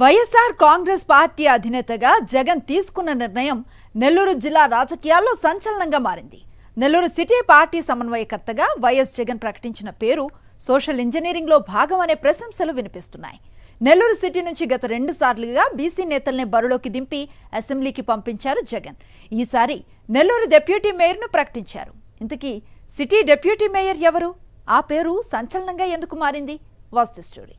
YSR Congress party అధినేతగా జగన్ తీసుకున్న నిర్ణయం నెల్లూరు జిల్లా రాజకీయాల్లో సంచలనంగా మారింది నెల్లూరు సిటీ పార్టీ సమన్వయకర్తగా వైఎస్ జగన్ ప్రకటించిన పేరు సోషల్ ఇంజనీరింగ్లో భాగం అనే ప్రశంసలు వినిపిస్తున్నాయి నెల్లూరు సిటీ నుంచి గత రెండు సార్లుగా బీసీ నేతల్ని బరులోకి దింపి అసెంబ్లీకి పంపించారు జగన్ ఈసారి నెల్లూరు డెప్యూటీ మేయర్ను ప్రకటించారు ఇంతకీ సిటీ డెప్యూటీ మేయర్ ఎవరు ఆ పేరు సంచలనంగా ఎందుకు మారింది వాస్తు స్టోరీ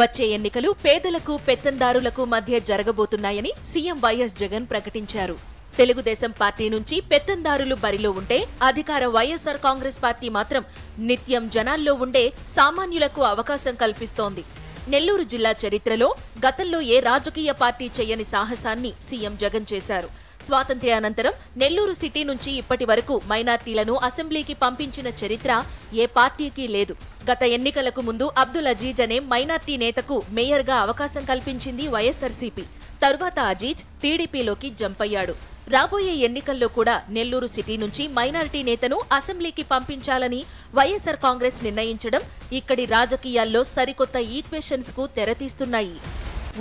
వచ్చే ఎన్నికలు పేదలకు పెత్తందారులకు మధ్య జరగబోతున్నాయని సీఎం వైఎస్ జగన్ ప్రకటించారు తెలుగుదేశం పార్టీ నుంచి పెత్తందారులు బరిలో ఉంటే అధికార వైఎస్ఆర్ కాంగ్రెస్ పార్టీ మాత్రం నిత్యం జనాల్లో ఉండే సామాన్యులకు అవకాశం కల్పిస్తోంది నెల్లూరు జిల్లా చరిత్రలో గతంలో ఏ రాజకీయ పార్టీ చేయని సాహసాన్ని సీఎం జగన్ చేశారు స్వాతంత్ర్యానంతరం నెల్లూరు సిటీ నుంచి ఇప్పటి వరకు మైనార్టీలను అసెంబ్లీకి పంపించిన చరిత్ర ఏ పార్టీకి లేదు గత ఎన్నికలకు ముందు అబ్దుల్ అజీజ్ అనే మైనార్టీ నేతకు మేయర్గా అవకాశం కల్పించింది వైఎస్ఆర్సీపీ తరువాత అజీజ్ టీడీపీలోకి జంప్ అయ్యాడు రాబోయే ఎన్నికల్లో కూడా నెల్లూరు సిటీ నుంచి మైనార్టీ నేతను అసెంబ్లీకి పంపించాలని వైఎస్ఆర్ కాంగ్రెస్ నిర్ణయించడం ఇక్కడి రాజకీయాల్లో సరికొత్త ఈక్వేషన్స్ కు తెరతీస్తున్నాయి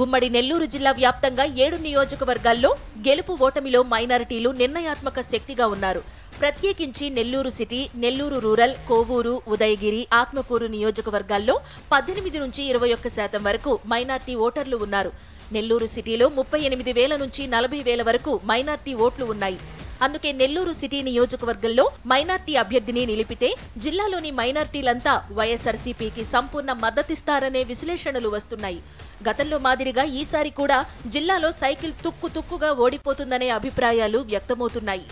ఉమ్మడి నెల్లూరు జిల్లా వ్యాప్తంగా ఏడు నియోజకవర్గాల్లో గెలుపు ఓటమిలో మైనారిటీలు నిర్ణయాత్మక శక్తిగా ఉన్నారు ప్రత్యేకించి నెల్లూరు సిటీ నెల్లూరు రూరల్ కోవూరు ఉదయగిరి ఆత్మకూరు నియోజకవర్గాల్లో పద్దెనిమిది నుంచి ఇరవై ఒక్క శాతం వరకు మైనార్టీ ఓటర్లు ఉన్నారు నెల్లూరు సిటీలో ముప్పై ఎనిమిది వేల నుంచి నలభై వేల వరకు మైనార్టీ ఓట్లు ఉన్నాయి అందుకే నెల్లూరు సిటీ నియోజకవర్గంలో మైనార్టీ అభ్యర్థిని నిలిపితే జిల్లాలోని మైనార్టీలంతా వైఎస్ఆర్సీపీకి సంపూర్ణ మద్దతిస్తారనే విశ్లేషణలు వస్తున్నాయి గతంలో మాదిరిగా ఈసారి కూడా జిల్లాలో సైకిల్ తుక్కు తుక్కుగా ఓడిపోతుందనే అభిప్రాయాలు వ్యక్తమవుతున్నాయి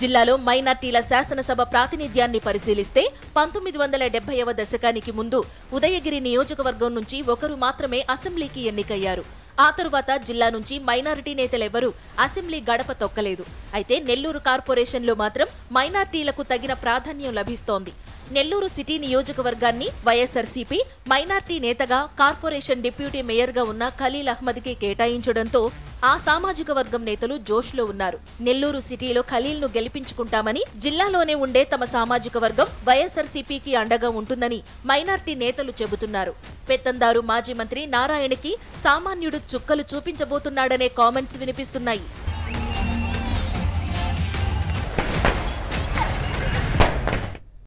జిల్లాలో మైనార్టీల శాసనసభ ప్రాతినిధ్యాన్ని పరిశీలిస్తే పంతొమ్మిది వందల డెబ్బైవ దశకానికి ముందు ఉదయగిరి నియోజకవర్గం నుంచి ఒకరు మాత్రమే అసెంబ్లీకి ఎన్నికయ్యారు ఆ తరువాత జిల్లా నుంచి మైనారిటీ నేతలెవరూ అసెంబ్లీ గడప తొక్కలేదు అయితే నెల్లూరు కార్పొరేషన్లో మాత్రం మైనార్టీలకు తగిన ప్రాధాన్యం లభిస్తోంది నెల్లూరు సిటీ నియోజకవర్గాన్ని వైఎస్ఆర్సీపీ మైనార్టీ నేతగా కార్పొరేషన్ డిప్యూటీ మేయర్గా ఉన్న ఖలీల్ అహ్మద్కి కేటాయించడంతో ఆ సామాజిక వర్గం నేతలు జోష్లో ఉన్నారు నెల్లూరు సిటీలో ఖలీల్ను గెలిపించుకుంటామని జిల్లాలోనే ఉండే తమ సామాజిక వర్గం వైఎస్ఆర్సీపీకి అండగా ఉంటుందని మైనార్టీ నేతలు చెబుతున్నారు పెత్తందారు మాజీ మంత్రి నారాయణకి సామాన్యుడు చుక్కలు చూపించబోతున్నాడనే కామెంట్స్ వినిపిస్తున్నాయి